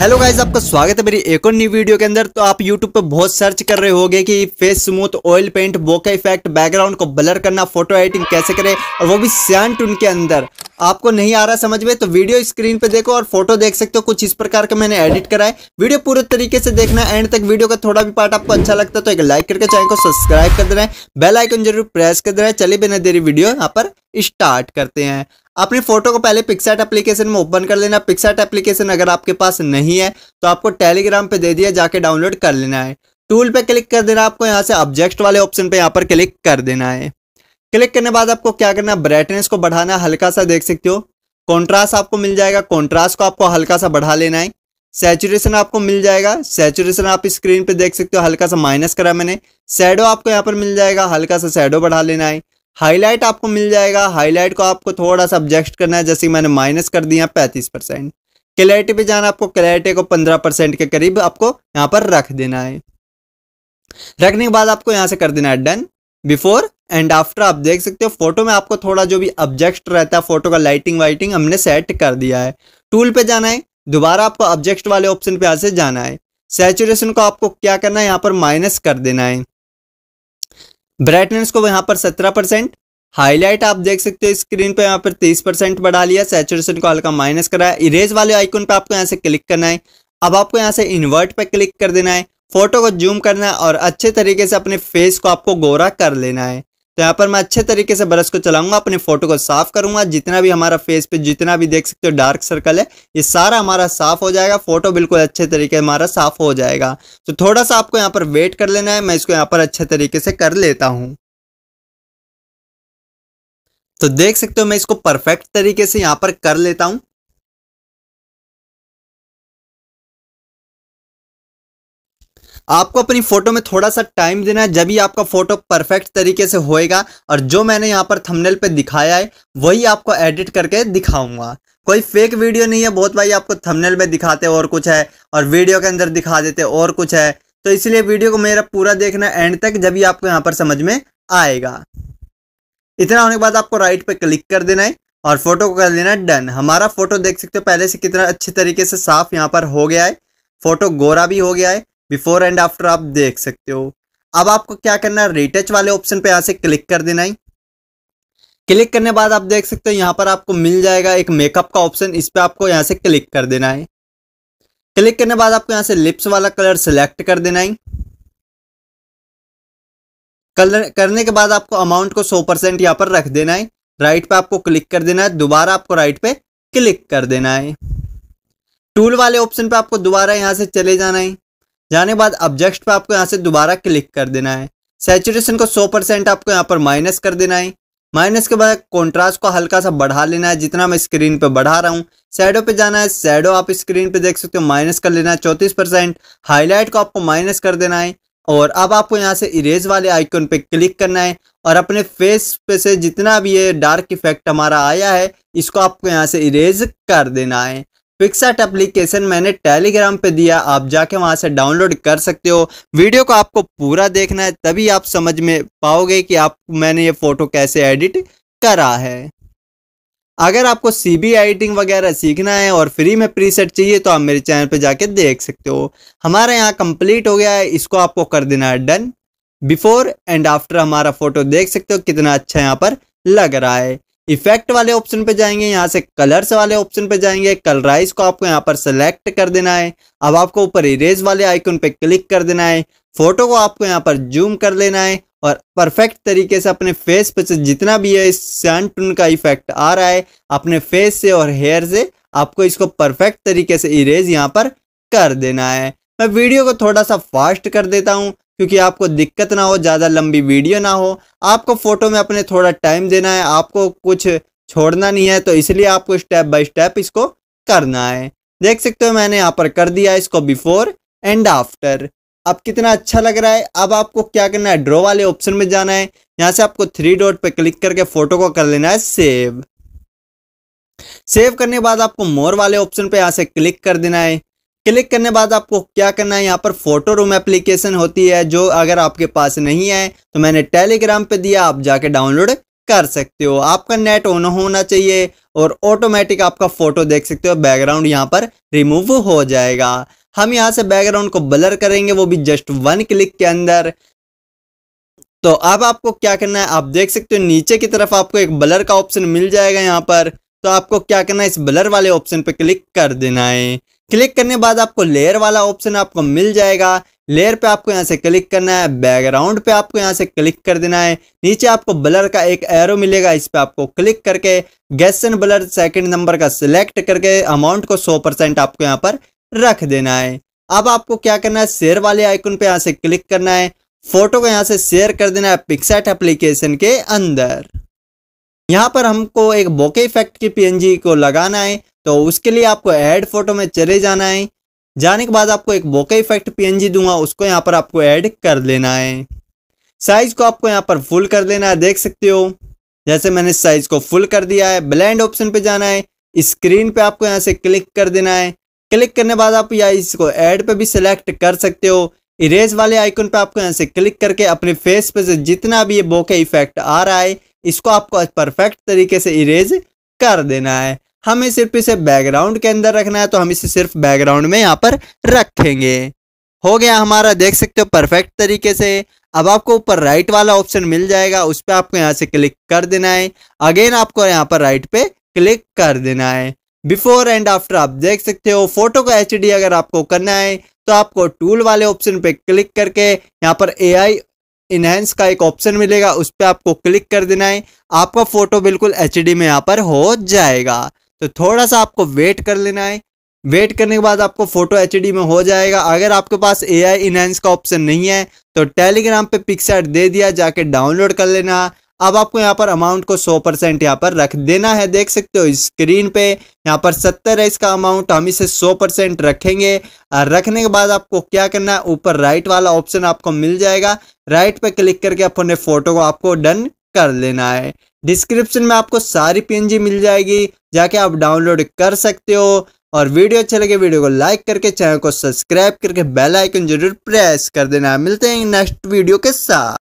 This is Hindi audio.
हेलो गाइज आपका स्वागत है मेरी एक और न्यू वीडियो के अंदर तो आप यूट्यूब पर बहुत सर्च कर रहे होंगे कि face smooth oil paint bokeh effect background को ब्लर करना फोटो एडिटिंग कैसे करें और वो भी सैन टून के अंदर आपको नहीं आ रहा समझ में तो वीडियो स्क्रीन पे देखो और फोटो देख सकते हो कुछ इस प्रकार का मैंने एडिट करा है वीडियो पूरे तरीके से देखना एंड तक वीडियो का थोड़ा भी पार्ट आपको अच्छा लगता है तो एक लाइक करके चैनल को सब्सक्राइब कर देना है बेल आइकन जरूर प्रेस कर देना है चलिए बिना देरी वीडियो यहाँ पर स्टार्ट करते हैं अपनी फोटो को पहले पिक्सैट एप्लीकेशन में ओपन कर लेना पिक्सैट एप्लीकेशन अगर आपके पास नहीं है तो आपको टेलीग्राम पे दे दिया जाके डाउनलोड कर लेना है टूल पे क्लिक कर देना आपको यहाँ से ऑब्जेक्ट वाले ऑप्शन पे यहाँ पर क्लिक कर देना है क्लिक करने बाद आपको क्या करना है ब्राइटनेस को बढ़ाना हल्का सा देख सकते हो कॉन्ट्रास्ट आपको मिल जाएगा कॉन्ट्रास्ट को आपको हल्का सा बढ़ा लेना है सेचुरेशन आपको मिल जाएगा सेचुरेशन आप स्क्रीन पे देख सकते हो हल्का सा माइनस करा मैंने सैडो आपको यहाँ पर मिल जाएगा हल्का सा सैडो बढ़ा लेना है हाईलाइट आपको मिल जाएगा हाईलाइट को आपको थोड़ा सा ऑब्जेक्ट करना है जैसे मैंने माइनस कर दिया पैंतीस परसेंट क्लैरिटी पे जाना आपको क्लैरिटी को पंद्रह परसेंट के करीब आपको यहाँ पर रख देना है रखने के बाद आपको यहाँ से कर देना है डन बिफोर एंड आफ्टर आप देख सकते हो फोटो में आपको थोड़ा जो भी ऑब्जेक्ट रहता है फोटो का लाइटिंग वाइटिंग हमने सेट कर दिया है टूल पे जाना है दोबारा आपको ऑब्जेक्ट वाले ऑप्शन पे यहाँ से जाना है सेचुरेशन को आपको क्या करना है यहाँ पर माइनस कर देना है ब्राइटनेस को यहाँ पर सत्रह परसेंट हाईलाइट आप देख सकते हो स्क्रीन पे यहाँ पर तीस परसेंट बढ़ा लिया सेचुरेशन को हल्का माइनस कराया इरेज वाले आइकन पे आपको यहाँ से क्लिक करना है अब आपको यहाँ से इन्वर्ट पे क्लिक कर देना है फोटो को जूम करना है और अच्छे तरीके से अपने फेस को आपको गोरा कर लेना है तो यहाँ पर मैं अच्छे तरीके से ब्रश को चलाऊंगा अपने फोटो को साफ करूंगा जितना भी हमारा फेस पे जितना भी देख सकते हो डार्क सर्कल है ये सारा हमारा साफ हो जाएगा फोटो बिल्कुल अच्छे तरीके हमारा साफ हो जाएगा तो थोड़ा सा आपको यहाँ पर वेट कर लेना है मैं इसको यहाँ पर अच्छे तरीके से कर लेता हूँ तो देख सकते हो मैं इसको परफेक्ट तरीके से यहाँ पर कर लेता हूँ आपको अपनी फोटो में थोड़ा सा टाइम देना है जब ही आपका फोटो परफेक्ट तरीके से होएगा और जो मैंने यहाँ पर थंबनेल पे दिखाया है वही आपको एडिट करके दिखाऊंगा कोई फेक वीडियो नहीं है बहुत भाई आपको थंबनेल में दिखाते और कुछ है और वीडियो के अंदर दिखा देते और कुछ है तो इसलिए वीडियो को मेरा पूरा देखना एंड तक जब ही आपको यहाँ पर समझ में आएगा इतना होने के बाद आपको राइट पर क्लिक कर देना है और फोटो को कर देना डन हमारा फोटो देख सकते हो पहले से कितना अच्छे तरीके से साफ यहाँ पर हो गया है फोटो गोरा भी हो गया है बिफोर एंड आफ्टर आप देख सकते हो अब आपको क्या करना है रिटच वाले ऑप्शन पे यहाँ से क्लिक कर देना है क्लिक करने बाद आप देख सकते हो यहाँ पर आपको मिल जाएगा एक मेकअप का ऑप्शन इस पर आपको यहाँ से क्लिक कर देना है क्लिक करने बाद आपको यहाँ से लिप्स वाला कलर सेलेक्ट कर देना है कलर करने के बाद आपको अमाउंट को सौ परसेंट यहाँ पर रख देना है राइट पे आपको क्लिक कर देना है दोबारा आपको राइट पे क्लिक कर देना है टूल वाले ऑप्शन पे आपको दोबारा यहाँ से चले जाना है जाने के बाद ऑब्जेक्ट पर आपको यहाँ से दोबारा क्लिक कर देना है सेचुरेशन को 100 परसेंट आपको यहाँ पर माइनस कर देना है माइनस के बाद कॉन्ट्रास्ट को हल्का सा बढ़ा लेना है जितना मैं स्क्रीन पर बढ़ा रहा हूँ सैडो पे जाना है सैडो आप स्क्रीन पे देख सकते हो माइनस कर लेना है चौंतीस परसेंट हाईलाइट को आपको माइनस कर देना है और अब आपको यहाँ से इरेज वाले आइकन पे क्लिक करना है और अपने फेस पे से जितना भी ये डार्क इफेक्ट हमारा आया है इसको आपको यहाँ से इरेज कर देना है पिक्सट एप्लीकेशन मैंने टेलीग्राम पे दिया आप जाके वहाँ से डाउनलोड कर सकते हो वीडियो को आपको पूरा देखना है तभी आप समझ में पाओगे कि आप मैंने ये फ़ोटो कैसे एडिट करा है अगर आपको सी बी एडिटिंग वगैरह सीखना है और फ्री में प्रीसेट चाहिए तो आप मेरे चैनल पर जाके देख सकते हो हमारा यहाँ कंप्लीट हो गया है इसको आपको कर देना है डन बिफोर एंड आफ्टर हमारा फोटो देख सकते हो कितना अच्छा यहाँ पर लग रहा है इफेक्ट वाले ऑप्शन पे जाएंगे यहाँ से कलर्स वाले ऑप्शन पे जाएंगे कलराइज को आपको यहाँ पर सेलेक्ट कर देना है अब आपको ऊपर इरेज वाले आइकन पे क्लिक कर देना है फोटो को आपको यहाँ पर जूम कर लेना है और परफेक्ट तरीके से अपने फेस पे से जितना भी है इस टून का इफेक्ट आ रहा है अपने फेस से और हेयर से आपको इसको परफेक्ट तरीके से इरेज यहाँ पर कर देना है मैं वीडियो को थोड़ा सा फास्ट कर देता हूँ क्योंकि आपको दिक्कत ना हो ज़्यादा लंबी वीडियो ना हो आपको फ़ोटो में अपने थोड़ा टाइम देना है आपको कुछ छोड़ना नहीं है तो इसलिए आपको स्टेप बाय स्टेप इसको करना है देख सकते हो मैंने यहाँ पर कर दिया इसको बिफोर एंड आफ्टर अब कितना अच्छा लग रहा है अब आपको क्या करना है ड्रॉ वाले ऑप्शन में जाना है यहाँ से आपको थ्री डॉट पर क्लिक करके फोटो को कर लेना है सेव सेव करने के बाद आपको मोर वाले ऑप्शन पे यहाँ से क्लिक कर देना है क्लिक करने बाद आपको क्या करना है यहाँ पर फोटो रूम एप्लीकेशन होती है जो अगर आपके पास नहीं है तो मैंने टेलीग्राम पे दिया आप जाके डाउनलोड कर सकते हो आपका नेट ऑन होना चाहिए और ऑटोमेटिक आपका फोटो देख सकते हो बैकग्राउंड यहाँ पर रिमूव हो जाएगा हम यहाँ से बैकग्राउंड को ब्लर करेंगे वो भी जस्ट वन क्लिक के अंदर तो अब आपको क्या करना है आप देख सकते हो नीचे की तरफ आपको एक ब्लर का ऑप्शन मिल जाएगा यहाँ पर तो आपको क्या करना है इस ब्लर वाले ऑप्शन पर क्लिक कर देना है क्लिक करने बाद आपको लेयर वाला ऑप्शन आपको मिल जाएगा लेयर पे आपको यहाँ से क्लिक करना है बैकग्राउंड पे आपको यहाँ से क्लिक कर देना है नीचे आपको ब्लर का एक एरो मिलेगा इस पर आपको क्लिक करके gauss and blur second number का सिलेक्ट करके अमाउंट को 100 परसेंट आपको यहाँ पर रख देना है अब आपको क्या करना है शेयर वाले आइकन पे यहाँ से क्लिक करना है फोटो को यहाँ से शेयर कर देना है पिक्सेट एप्लीकेशन के अंदर यहाँ पर हमको एक बोके इफेक्ट की पी को लगाना है तो उसके लिए आपको ऐड फोटो में चले जाना है जाने के बाद आपको एक बोके इफेक्ट पीएनजी दूंगा उसको यहाँ पर आपको ऐड कर लेना है साइज को आपको यहाँ पर फुल कर लेना है देख सकते हो जैसे मैंने साइज को फुल कर दिया है ब्लैंड ऑप्शन पे जाना है स्क्रीन पे आपको यहाँ से क्लिक कर देना है क्लिक करने बाद आप या इसको ऐड पे भी सिलेक्ट कर सकते हो इरेज वाले आइकन पे आपको यहाँ से क्लिक करके अपने फेस पे से जितना भी ये बोके इफेक्ट आ रहा है इसको आपको परफेक्ट तरीके से इरेज कर देना है हमें सिर्फ इसे बैकग्राउंड के अंदर रखना है तो हम इसे सिर्फ बैकग्राउंड में यहाँ पर रखेंगे हो गया हमारा देख सकते हो परफेक्ट तरीके से अब आपको ऊपर राइट वाला ऑप्शन मिल जाएगा उस पर आपको यहाँ से क्लिक कर देना है अगेन आपको यहाँ पर राइट पे क्लिक कर देना है बिफोर एंड आफ्टर आप देख सकते हो फोटो का एच अगर आपको करना है तो आपको टूल वाले ऑप्शन पे क्लिक करके यहाँ पर ए आई इनहेंस का एक ऑप्शन मिलेगा उस पर आपको क्लिक कर देना है आपका फोटो बिल्कुल एच में यहाँ पर हो जाएगा तो थोड़ा सा आपको वेट कर लेना है वेट करने के बाद आपको फोटो एच में हो जाएगा अगर आपके पास ए आई का ऑप्शन नहीं है तो टेलीग्राम पे पिक्सर दे दिया जाके डाउनलोड कर लेना अब आपको यहाँ पर अमाउंट को 100 परसेंट यहाँ पर रख देना है देख सकते हो स्क्रीन पे यहाँ पर 70 है इसका अमाउंट हम इसे 100 परसेंट रखेंगे और रखने के बाद आपको क्या करना है ऊपर राइट वाला ऑप्शन आपको मिल जाएगा राइट पे क्लिक करके अपने फोटो को आपको डन कर लेना है डिस्क्रिप्शन में आपको सारी पी मिल जाएगी जाके आप डाउनलोड कर सकते हो और वीडियो अच्छे लगे वीडियो को लाइक करके चैनल को सब्सक्राइब करके बेल आइकन जरूर प्रेस कर देना मिलते हैं नेक्स्ट वीडियो के साथ